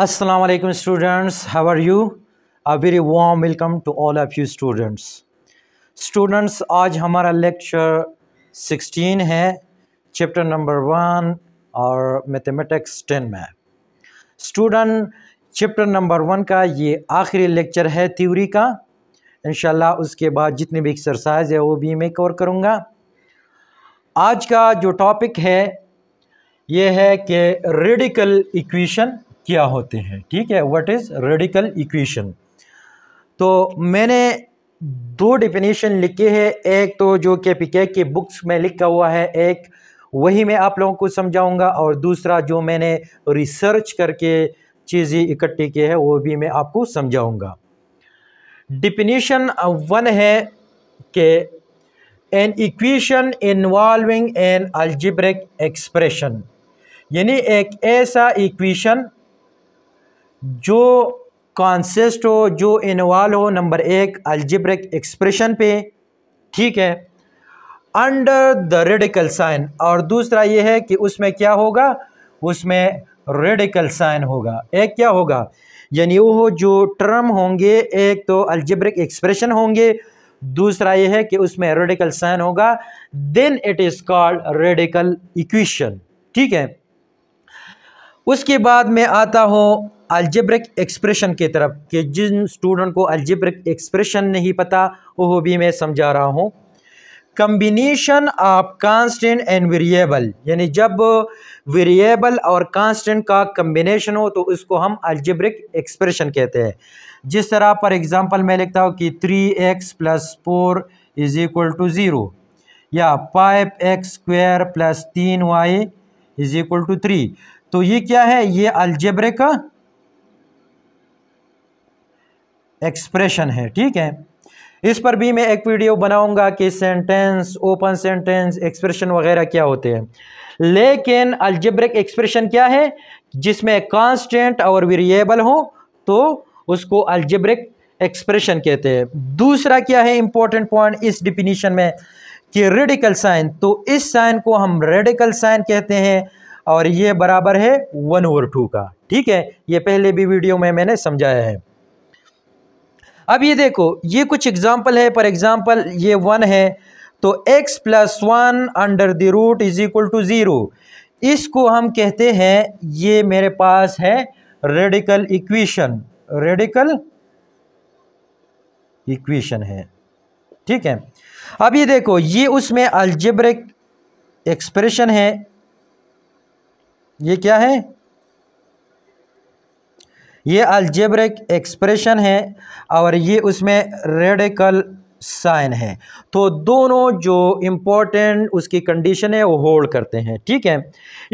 वालेकुम students how are you a very warm welcome to all of you students students आज हमारा lecture 16 है chapter number one और mathematics 10 में student chapter number one का ये आखिरी लेक्चर है थ्योरी का इन उसके बाद जितनी भी एक्सरसाइज है वो भी मैं कवर करूँगा आज का जो टॉपिक है ये है कि रेडिकल इक्वेशन क्या होते हैं ठीक है व्हाट इज़ रेडिकल इक्वेशन तो मैंने दो डिफिनीशन लिखे हैं एक तो जो के पी के की बुक्स में लिखा हुआ है एक वही मैं आप लोगों को समझाऊंगा और दूसरा जो मैंने रिसर्च करके चीज़ें इकट्ठी की है वो भी मैं आपको समझाऊंगा डिफिनीशन वन है कि an equation involving an algebraic expression यानी एक ऐसा इक्वेशन जो कॉन्सेस्ट हो जो इन्वाल्व हो नंबर एक अल्जिब्रिक एक्सप्रेशन पे ठीक है अंडर द रेडिकल साइन और दूसरा ये है कि उसमें क्या होगा उसमें रेडिकल साइन होगा एक क्या होगा यानी वो जो टर्म होंगे एक तो अल्जिब्रिक एक्सप्रेशन होंगे दूसरा ये है कि उसमें रेडिकल साइन होगा then it is called radical equation ठीक है उसके बाद मैं आता हूँ अल्जेब्रिक एक्सप्रेशन की तरफ कि जिन स्टूडेंट को अल्जेब्रिक एक्सप्रेशन नहीं पता वो भी मैं समझा रहा हूँ combination of constant and variable यानी जब वेरिएबल और कांस्टेंट का कम्बिनेशन हो तो उसको हम अल्जेब्रिक एक्सप्रेशन कहते हैं जिस तरह पर एग्ज़ाम्पल मैं लिखता हूँ कि three x plus four is equal to zero या फाइव एक्स स्क्वायर प्लस तीन Y is equal to three तो ये क्या है ये अलजेब्रे का एक्सप्रेशन है ठीक है इस पर भी मैं एक वीडियो बनाऊंगा कि सेंटेंस ओपन सेंटेंस एक्सप्रेशन वगैरह क्या होते हैं लेकिन अल्जेब्रिक एक्सप्रेशन क्या है जिसमें कांस्टेंट और वेरिएबल हो तो उसको अल्जेब्रिक एक्सप्रेशन कहते हैं दूसरा क्या है इंपॉर्टेंट पॉइंट इस डिफिनीशन में कि रेडिकल साइन तो इस साइन को हम रेडिकल साइन कहते हैं और ये बराबर है वन ओवर टू का ठीक है ये पहले भी वीडियो में मैंने समझाया है अब ये देखो ये कुछ एग्जाम्पल है फॉर एग्ज़ाम्पल ये वन है तो x plus one under the root is equal to zero इसको हम कहते हैं ये मेरे पास है रेडिकल इक्वेशन रेडिकल इक्वेशन है ठीक है अब ये देखो ये उसमें अल्जेब्रिक एक्सप्रेशन है ये क्या है ये अल्जेब्रिक एक्सप्रेशन है और ये उसमें रेडिकल साइन है तो दोनों जो इम्पोर्टेंट उसकी कंडीशन है वो होल्ड करते हैं ठीक है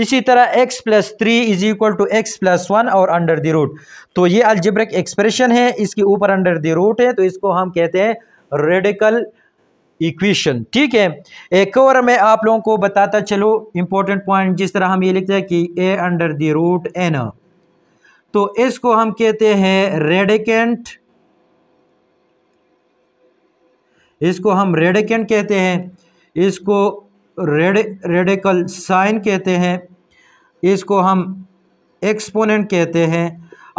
इसी तरह x plus three is equal to x plus one और अंडर द रूट तो ये अल्जेब्रिक एक्सप्रेशन है इसके ऊपर अंडर द रूट है तो इसको हम कहते हैं रेडिकल इक्वेशन ठीक है एक और मैं आप लोगों को बताता चलो इंपॉर्टेंट पॉइंट जिस तरह हम ये लिखते हैं कि A under the root N तो इसको हम कहते हैं रेडिकेंट इसको हम रेडिकेंट कहते हैं इसको रेड रेडिकल साइन कहते हैं इसको हम एक्सपोनेंट कहते हैं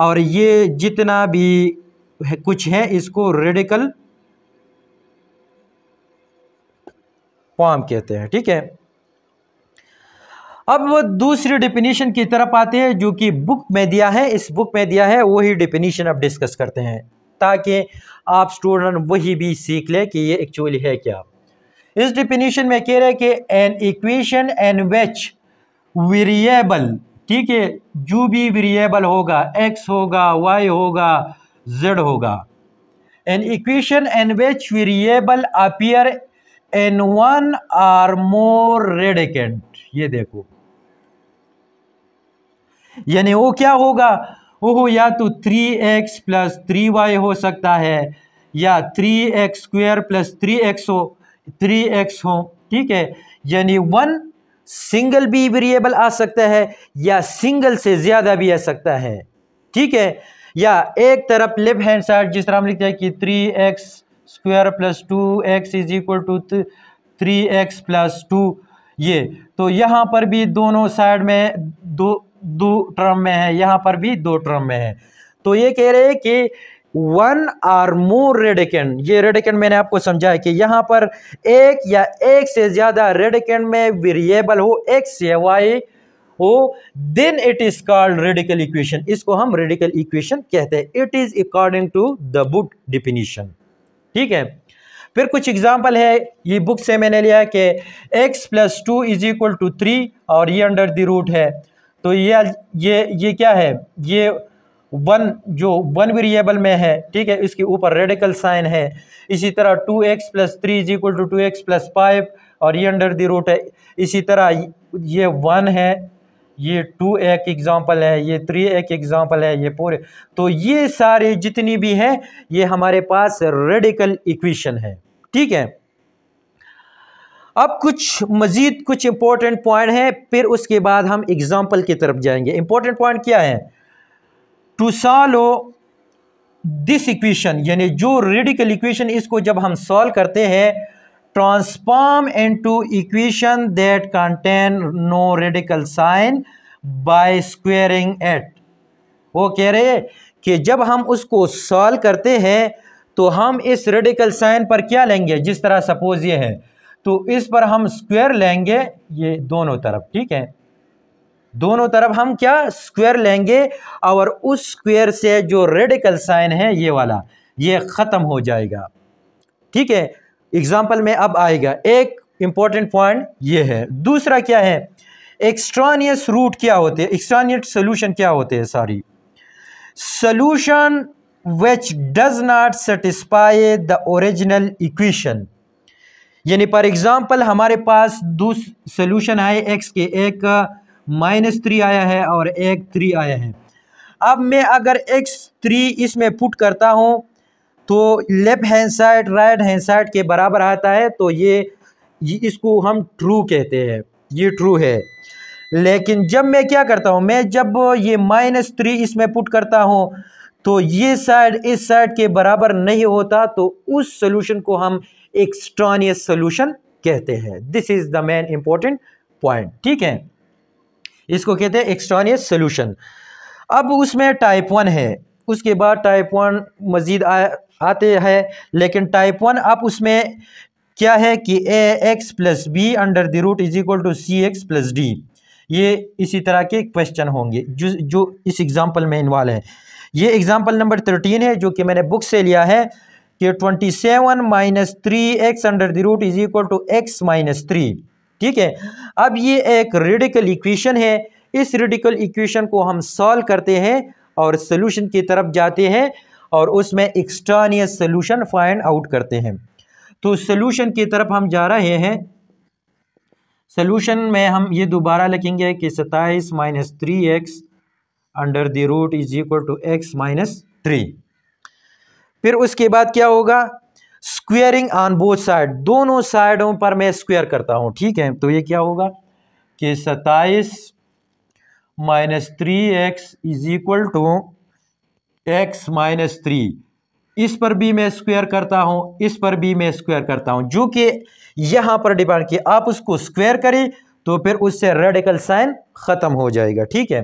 और ये जितना भी कुछ है इसको रेडिकल फॉर्म कहते हैं ठीक है अब वो दूसरी डिफिनीशन की तरफ आते हैं जो कि बुक में दिया है इस बुक में दिया है वही डिफिनीशन अब डिस्कस करते हैं ताकि आप स्टूडेंट वही भी सीख लें कि ये एक्चुअली है क्या इस डिफिनीशन में कह रहे हैं कि an equation in which variable ठीक है जो भी वेरिएबल होगा एक्स होगा वाई होगा जेड होगा an equation in which variable appear in one or more radicand ये देखो यानी वो क्या होगा वो या तो three x plus three y हो सकता है या three x square plus three x हो थ्री एक्स हो ठीक है यानी वन सिंगल भी वेरिएबल आ सकता है या सिंगल से ज़्यादा भी आ सकता है ठीक है या एक तरफ लेफ्ट हैंड साइड जिस तरह हम लिखते हैं कि three x square plus two x is equal to three x plus two ये तो यहाँ पर भी दोनों साइड में दो दो टर्म में है यहाँ पर भी दो टर्म में है तो ये कह रहे हैं कि वन आर मोर रेडिकेंड ये रेडिकेंड मैंने आपको समझा है कि यहाँ पर एक या एक से ज़्यादा रेडिकेंड में वेरिएबल हो एक्स या वाई हो then it is called radical equation इसको हम रेडिकल इक्वेशन कहते हैं it is according to the book definition ठीक है फिर कुछ एग्जाम्पल है ये बुक से मैंने लिया है कि x plus two is equal to three और ये अंडर द रूट है तो ये ये ये क्या है ये वन जो वन वेरिएबल में है ठीक है इसके ऊपर रेडिकल साइन है इसी तरह two x plus three is equal to two x plus five और ये अंडर द रूट है इसी तरह ये वन है ये टू एक एग्ज़ाम्पल है ये थ्री एक एग्ज़ाम्पल है ये फोर तो ये सारे जितनी भी हैं ये हमारे पास रेडिकल इक्वेशन है ठीक है अब कुछ मज़ीद कुछ इंपॉर्टेंट पॉइंट है फिर उसके बाद हम एग्ज़ाम्पल की तरफ जाएंगे इंपॉर्टेंट पॉइंट क्या है टू सॉलो दिस इक्वेशन यानी जो रेडिकल इक्वेशन इसको जब हम सॉल्व करते हैं transform into equation that contain no radical sign by squaring it वो कह रहे कि जब हम उसको सॉल्व करते हैं तो हम इस रेडिकल साइन पर क्या लेंगे जिस तरह सपोज ये है तो इस पर हम स्क्वायर लेंगे ये दोनों तरफ ठीक है दोनों तरफ हम क्या स्क्वायर लेंगे और उस स्क्वायर से जो रेडिकल साइन है ये वाला ये ख़त्म हो जाएगा ठीक है एग्ज़ाम्पल में अब आएगा एक इंपॉर्टेंट पॉइंट ये है दूसरा क्या है एक्सट्रानियस रूट क्या होते हैं एक्स्ट्रानियट सोल्यूशन क्या होते हैं sorry solution which does not satisfy the original equation यानी फॉर एग्ज़ाम्पल हमारे पास दो सोल्यूशन आए एक्स के एक माइनस थ्री आया है और एक थ्री आया है अब मैं अगर एक्स थ्री इसमें पुट करता हूँ तो left hand side right hand side के बराबर आता है तो ये, ये इसको हम ट्रू कहते हैं ये ट्रू है लेकिन जब मैं क्या करता हूँ मैं जब ये माइनस थ्री इसमें पुट करता हूँ तो ये साइड इस साइड के बराबर नहीं होता तो उस सोल्यूशन को हम एक्सट्रॉनियस सोल्यूशन कहते हैं this is the main important point ठीक है इसको कहते हैं एक्सट्रॉनियस सोल्यूशन अब उसमें टाइप वन है उसके बाद टाइप वन मज़ीद आया आते हैं लेकिन टाइप वन आप उसमें क्या है कि a x plus b under the root is equal to c x plus d ये इसी तरह के क्वेश्चन होंगे जो जो इस एग्ज़ाम्पल में इन्वॉल्व है ये एग्ज़ाम्पल नंबर थर्टीन है जो कि मैंने बुक से लिया है कि twenty seven minus three x under the root is equal to x minus three ठीक है अब ये एक रेडिकल इक्वेशन है इस रेडिकल इक्वेशन को हम सॉल्व करते हैं और सोल्यूशन की तरफ जाते हैं और उसमें एक्सट्रानियस सोल्यूशन फाइंड आउट करते हैं तो सोल्यूशन की तरफ हम जा रहे हैं सोल्यूशन में हम ये दोबारा लिखेंगे कि सताइस minus three x under the root is equal to x minus three फिर उसके बाद क्या होगा स्क्वेयरिंग ऑन बोथ साइड दोनों साइडों पर मैं स्क्वेयर करता हूँ ठीक है तो ये क्या होगा कि सताइस minus three x is equal to x minus three इस पर भी मैं स्क्वायर करता हूँ इस पर भी मैं स्क्वायर करता हूं जो कि यहां पर डिपेंड किया आप उसको स्क्वायर करें तो फिर उससे रेडिकल साइन ख़त्म हो जाएगा ठीक है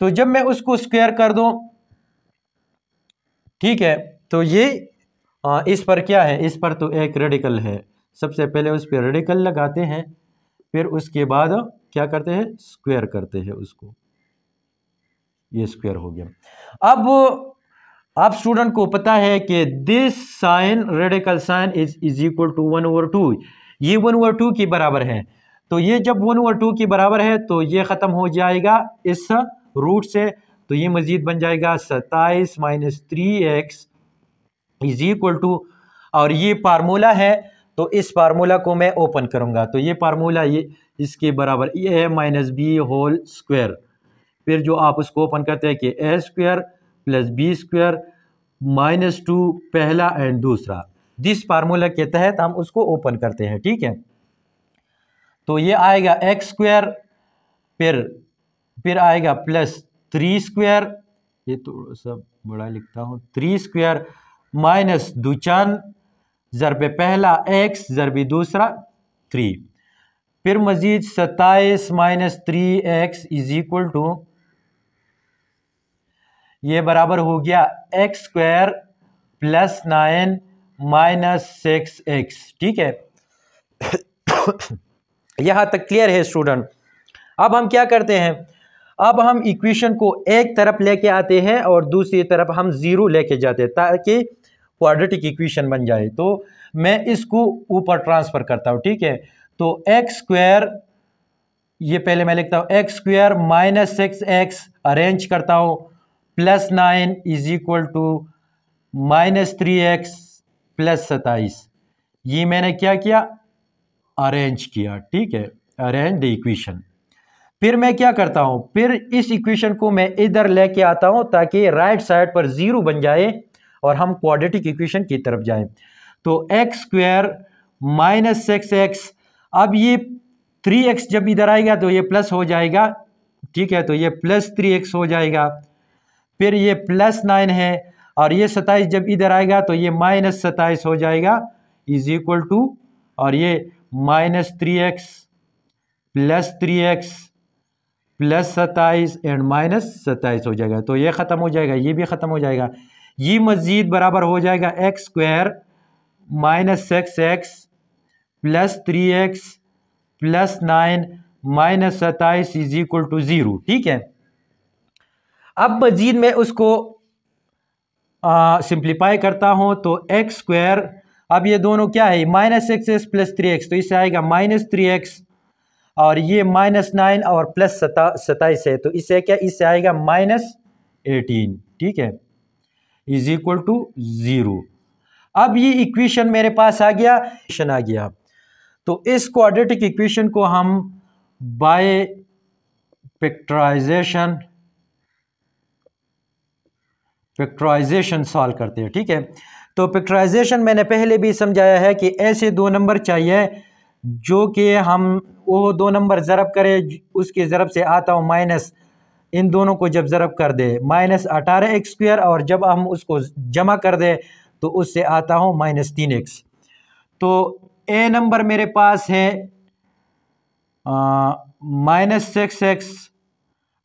तो जब मैं उसको स्क्वायर कर दू ठीक है तो ये आ, इस पर क्या है इस पर तो एक रेडिकल है सबसे पहले उस पर रेडिकल लगाते हैं फिर उसके बाद क्या करते हैं स्क्वायर करते हैं उसको ये स्क्वायर हो गया अब आप स्टूडेंट को पता है कि this sign radical sign is is equal to one over two ये वन ओवर टू के बराबर है तो ये जब वन ओवर टू के बराबर है तो ये ख़त्म हो जाएगा इस रूट से तो ये मज़ीद बन जाएगा सत्ताईस minus three x is equal to और ये फार्मूला है तो इस फार्मूला को मैं ओपन करूँगा तो ये फार्मूला ये इसके बराबर a minus b whole square फिर जो आप उसको ओपन करते हैं कि a square plus b square minus two पहला एंड दूसरा जिस फार्मूला के तहत हम उसको ओपन करते हैं ठीक है तो ये आएगा एक्स स्क्वेयर फिर फिर आएगा प्लस थ्री स्क्वेयर ये थोड़ा तो सा बड़ा लिखता हूँ थ्री स्क्वेयर माइनस चंद ज़रब पहला एक्स जरबे दूसरा थ्री फिर मज़ीद सत्ताईस minus three x is equal to ये बराबर हो गया x square plus nine minus six x ठीक है यहाँ तक क्लियर है स्टूडेंट अब हम क्या करते हैं अब हम इक्वेशन को एक तरफ लेके आते हैं और दूसरी तरफ हम ज़ीरो लेके जाते हैं ताकि क्वाड्रेटिक इक्वेशन बन जाए तो मैं इसको ऊपर ट्रांसफ़र करता हूँ ठीक है तो एक्स स्क्वायर ये पहले मैं लिखता हूँ x square minus six x arrange करता हूँ plus nine is equal to minus three x plus सताइस ये मैंने क्या किया अरेंज किया ठीक है अरेंज द इक्वेशन फिर मैं क्या करता हूँ फिर इस इक्वेशन को मैं इधर लेके आता हूँ ताकि राइट साइड पर ज़ीरो बन जाए और हम क्वाड्रेटिक इक्वेशन की तरफ जाएं तो x square minus six x अब ये थ्री एक्स जब इधर आएगा तो ये प्लस हो जाएगा ठीक है तो ये प्लस थ्री एक्स हो जाएगा फिर ये प्लस नाइन है और ये सत्ताईस जब इधर आएगा तो ये माइनस सत्ताईस हो जाएगा इज इक्वल टू और ये minus three x plus three x plus सत्ताईस एंड माइनस सत्ताईस हो जाएगा तो ये ख़त्म हो जाएगा ये भी ख़त्म हो जाएगा ये मज़ीद बराबर हो जाएगा x square minus six x plus three x plus nine minus सत्ताईस इज इक्वल टू ज़ीरो ठीक है अब मजीद में उसको सिंप्लीफाई करता हूँ तो एक्स स्क्वायर अब ये दोनों क्या है minus x x plus three x तो इससे आएगा माइनस थ्री एक्स और ये माइनस नाइन और प्लस सता सताइस है तो इससे क्या इससे आएगा माइनस एटीन ठीक है इज इक्वल टू ज़ीरो अब ये इक्वेशन मेरे पास आ गया इक्वेशन आ गया तो इस क्वाड्रेटिक इक्वेशन को हम बाय पिक्टराइजेशन पिक्ट्राइजेशन सॉल्व करते हैं ठीक है तो पिक्ट्राइजेशन मैंने पहले भी समझाया है कि ऐसे दो नंबर चाहिए जो कि हम वो दो नंबर ज़रब करें उसके ज़रब से आता हो माइनस इन दोनों को जब ज़रब कर दे माइनस अठारह एक्स स्क्र और जब हम उसको जमा कर दे तो उससे आता हो माइनस तीन एक्स तो ए नंबर मेरे पास है माइनस सिक्स एक्स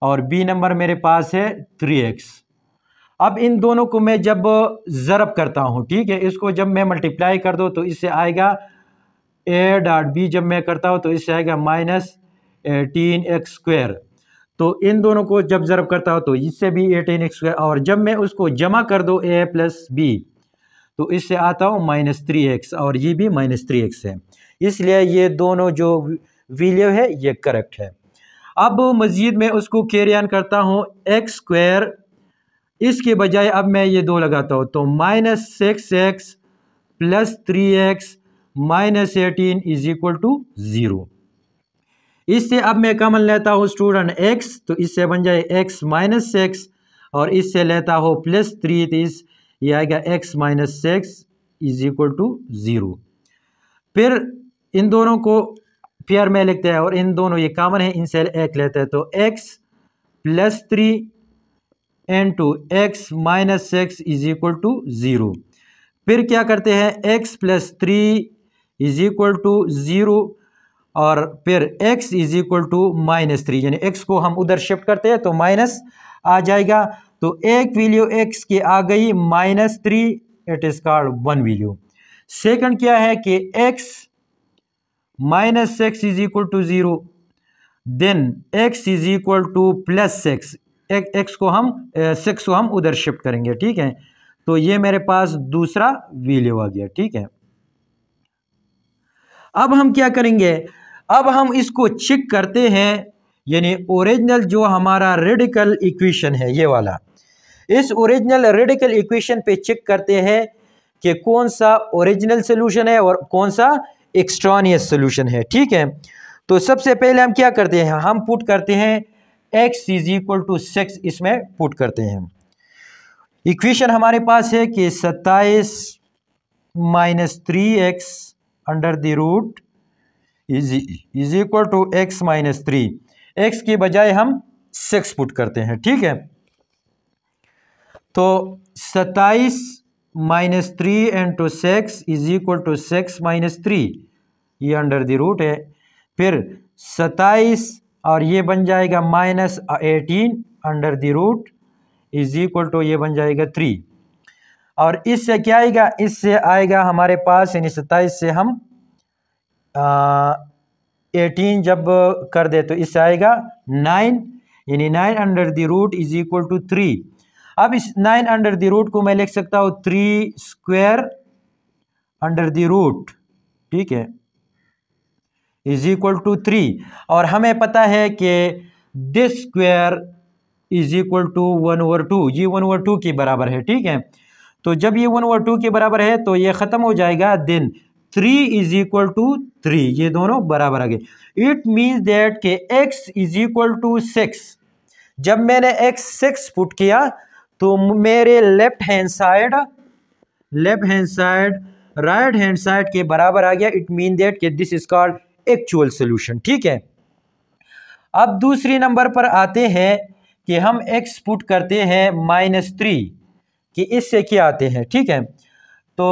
और बी नंबर मेरे पास है थ्री एक्स अब इन दोनों को मैं जब ज़रब करता हूँ ठीक है इसको जब मैं मल्टीप्लाई कर दो तो इससे आएगा ए डॉट बी जब मैं करता हूँ तो इससे आएगा माइनस एटीन एक्स स्क्वायर तो इन दोनों को जब ज़रब करता हूँ तो इससे भी एटीन एक्स स्क्वायर और जब मैं उसको जमा कर दो ए प्लस बी तो इससे आता हूँ माइनस थ्री एक्स और ये भी माइनस थ्री एक्स है इसलिए ये दोनों जो वीलियो है ये करेक्ट है अब मज़ीद मैं उसको कैरियन करता हूँ एक्स स्क्वायर इसके बजाय अब मैं ये दो लगाता हूँ तो minus six x plus three x minus eighteen is equal to zero इससे अब मैं कॉमन लेता हूँ स्टूडेंट एक्स तो इससे बन जाए एक्स माइनस सिक्स और इससे लेता हो प्लस थ्री तो इस ये आएगा x minus six is equal to zero फिर इन दोनों को पेयर में लिखते हैं और इन दोनों ये कॉमन है इनसे एक लेते हैं तो x plus three into x minus x is equal to zero फिर क्या करते हैं x plus three is equal to zero और फिर x is equal to minus three यानी x को हम उधर शिफ्ट करते हैं तो माइनस आ जाएगा तो एक वैल्यू x की आ गई minus three it is called one value second क्या है कि x minus x is equal to zero then x is equal to plus x एक एक्स को हम सिक्स को हम उधर शिफ्ट करेंगे ठीक है तो ये मेरे पास दूसरा वील्यू आ गया ठीक है अब हम क्या करेंगे अब हम इसको चेक करते हैं यानी ओरिजिनल जो हमारा रेडिकल इक्वेशन है ये वाला इस ओरिजिनल रेडिकल इक्वेशन पे चेक करते हैं कि कौन सा ओरिजिनल सोल्यूशन है और कौन सा एक्सट्रॉनियस सोल्यूशन है ठीक है तो सबसे पहले हम क्या करते हैं हम पुट करते हैं x is equal to six इसमें पुट करते हैं इक्वेशन हमारे पास है कि सत्ताईस minus three x under the root is is equal to x minus three x के बजाय हम सिक्स पुट करते हैं ठीक है तो सत्ताईस minus three into six is equal to six minus three ये अंडर द रूट है फिर सत्ताईस और ये बन जाएगा minus eighteen under the root is equal to ये बन जाएगा थ्री और इससे क्या आएगा इससे आएगा हमारे पास यानी सत्ताईस से हम एटीन जब कर दे तो इससे आएगा नाइन यानी nine under the root is equal to three अब इस नाइन अंडर द रूट को मैं लिख सकता हूँ three square under the root ठीक है इज इक्वल टू थ्री और हमें पता है कि this square is equal to one over two ये वन ओवर टू के बराबर है ठीक है तो जब ये वन ओवर टू के बराबर है तो ये ख़त्म हो जाएगा then three is equal to three ये दोनों बराबर आ गए इट मीन्स दैट के x is equal to six जब मैंने एक्स सिक्स पुट किया तो मेरे left hand side left hand side right hand side के बराबर आ गया इट मीन दैट के this is called actual solution ठीक है अब दूसरे नंबर पर आते हैं कि हम एक्स पुट करते हैं माइनस थ्री कि इससे क्या आते हैं ठीक है तो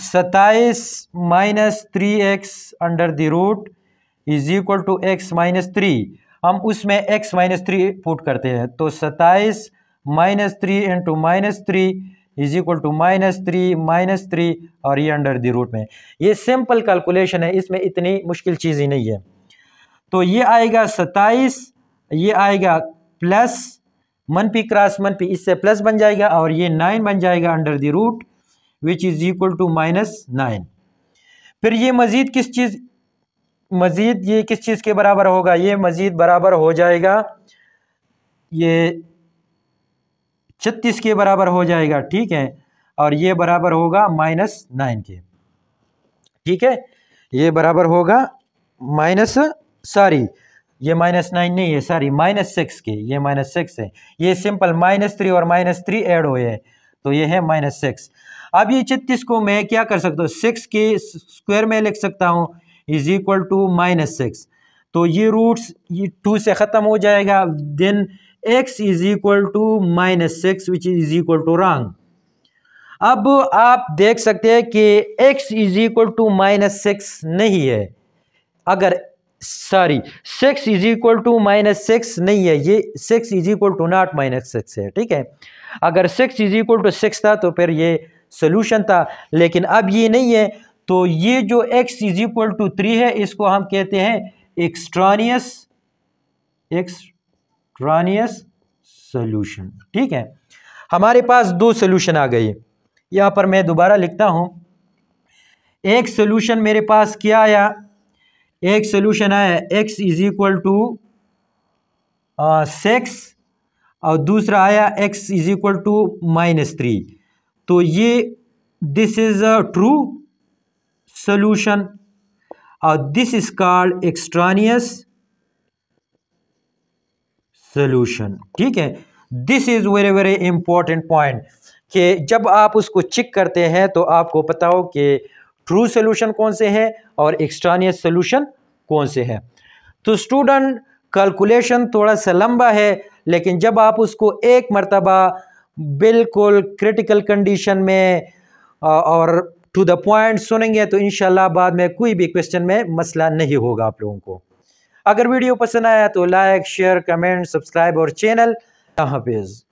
सताइस minus three x under the root is equal to x minus three हम उसमें एक्स माइनस थ्री पुट करते हैं तो सताइस minus three into minus three is equal to minus three minus three और ये अंडर द रूट में ये सिंपल कैलकुलेशन है इसमें इतनी मुश्किल चीज़ ही नहीं है तो ये आएगा सत्ताईस ये आएगा प्लस मन क्रास क्रॉस पी इससे प्लस बन जाएगा और ये नाइन बन जाएगा under the root which is equal to minus nine फिर ये मज़ीद किस चीज़ मज़ीद ये किस चीज़ के बराबर होगा ये मज़ीद बराबर हो जाएगा ये छत्तीस के बराबर हो जाएगा ठीक है और ये बराबर होगा माइनस नाइन के ठीक है ये बराबर होगा माइनस सॉरी ये माइनस नाइन नहीं है सॉरी माइनस सिक्स के ये माइनस सिक्स है ये सिंपल माइनस थ्री और माइनस थ्री एड हुए हैं तो ये है माइनस सिक्स अब ये छत्तीस को मैं क्या कर सकता हूँ सिक्स के स्क्वायर में लिख सकता हूँ is equal to minus six तो ये रूट्स ये टू से ख़त्म हो जाएगा then x is equal to minus six which is equal to wrong अब आप देख सकते हैं कि x is equal to minus six नहीं है अगर sorry six is equal to minus six नहीं है ये six is equal to not minus six है ठीक है अगर six is equal to six था तो फिर ये सोल्यूशन था लेकिन अब ये नहीं है तो ये जो x is equal to three है इसको हम कहते हैं एक्सट्रानियस एक्स एक्स्ट्रानियस सोल्यूशन ठीक है हमारे पास दो सोल्यूशन आ गए यहाँ पर मैं दोबारा लिखता हूँ एक सोल्यूशन मेरे पास क्या आया एक सोल्यूशन आया x is equal to six और दूसरा आया x is equal to minus three तो ये this is a true solution और this is called extraneous solution ठीक है this is very very important point कि जब आप उसको चेक करते हैं तो आपको पता हो कि ट्रू सोल्यूशन कौन से हैं और एक्सट्रानियस सोल्यूशन कौन से हैं तो स्टूडेंट कैलकुलेशन थोड़ा सा लंबा है लेकिन जब आप उसको एक मरतबा बिल्कुल क्रिटिकल कंडीशन में और टू द पॉइंट सुनेंगे तो इन बाद में कोई भी क्वेश्चन में मसला नहीं होगा आप लोगों को अगर वीडियो पसंद आया तो लाइक शेयर कमेंट सब्सक्राइब और चैनल हाफिज़